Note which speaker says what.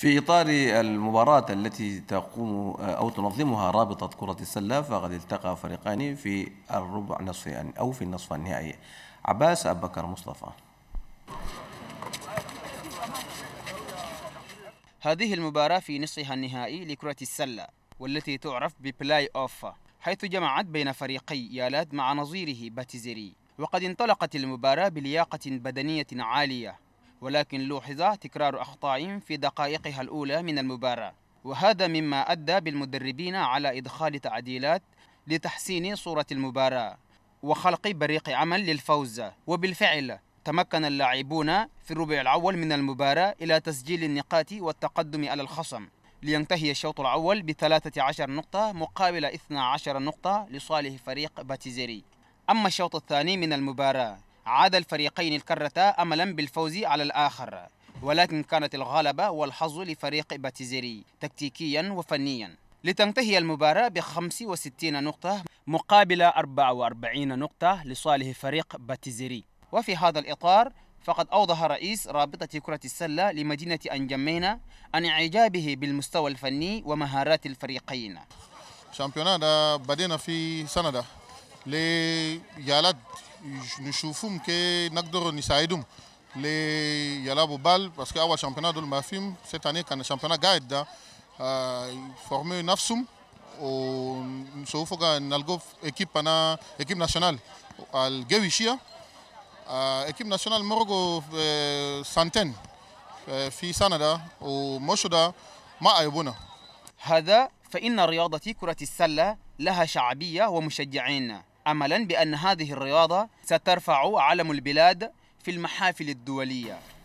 Speaker 1: في إطار المباراة التي تقوم أو تنظمها رابطة كرة السلة فقد التقى فريقان في الربع نصف يعني، أو في النصف النهائي عباس أبو بكر مصطفى
Speaker 2: هذه المباراة في نصفها النهائي لكرة السلة والتي تعرف ببلاي أوف حيث جمعت بين فريقي يالات مع نظيره باتيزيري وقد انطلقت المباراة بلياقة بدنية عالية ولكن لوحظ تكرار أخطاء في دقائقها الأولى من المباراة وهذا مما أدى بالمدربين على إدخال تعديلات لتحسين صورة المباراة وخلق بريق عمل للفوز وبالفعل تمكن اللاعبون في الربع الأول من المباراة إلى تسجيل النقاط والتقدم على الخصم لينتهي الشوط الأول ب 13 نقطة مقابل 12 نقطة لصالح فريق باتيزيري أما الشوط الثاني من المباراة عاد الفريقين الكرة أملا بالفوز على الآخر ولكن كانت الغلبة والحظ لفريق باتيزيري تكتيكيا وفنيا لتنتهي المباراة ب 65 نقطة مقابل 44 نقطة لصالح فريق باتيزيري وفي هذا الإطار فقد أوضح رئيس رابطة كرة السلة لمدينة أنجمينا عن إعجابه بالمستوى الفني ومهارات الفريقين شامبيونا
Speaker 3: بدينا في سندا لجالد نشوفهم كي نقدروا نساعدهم لي يلعبوا بال باسكو اول شامبيونات دول ما فيهم سيت اني كان الشامبيونات قاعد ده آه، فورمي نفسهم ونشوفوا كان نلقوا اكيب انا اكيب ناشونال الجويشيه اكيب ناشونال مرقوا سنتين في سنه ده ومشوا ده ما عيبونا هذا فإن رياضة كرة السلة
Speaker 2: لها شعبية ومشجعين املا بان هذه الرياضه سترفع علم البلاد في المحافل الدوليه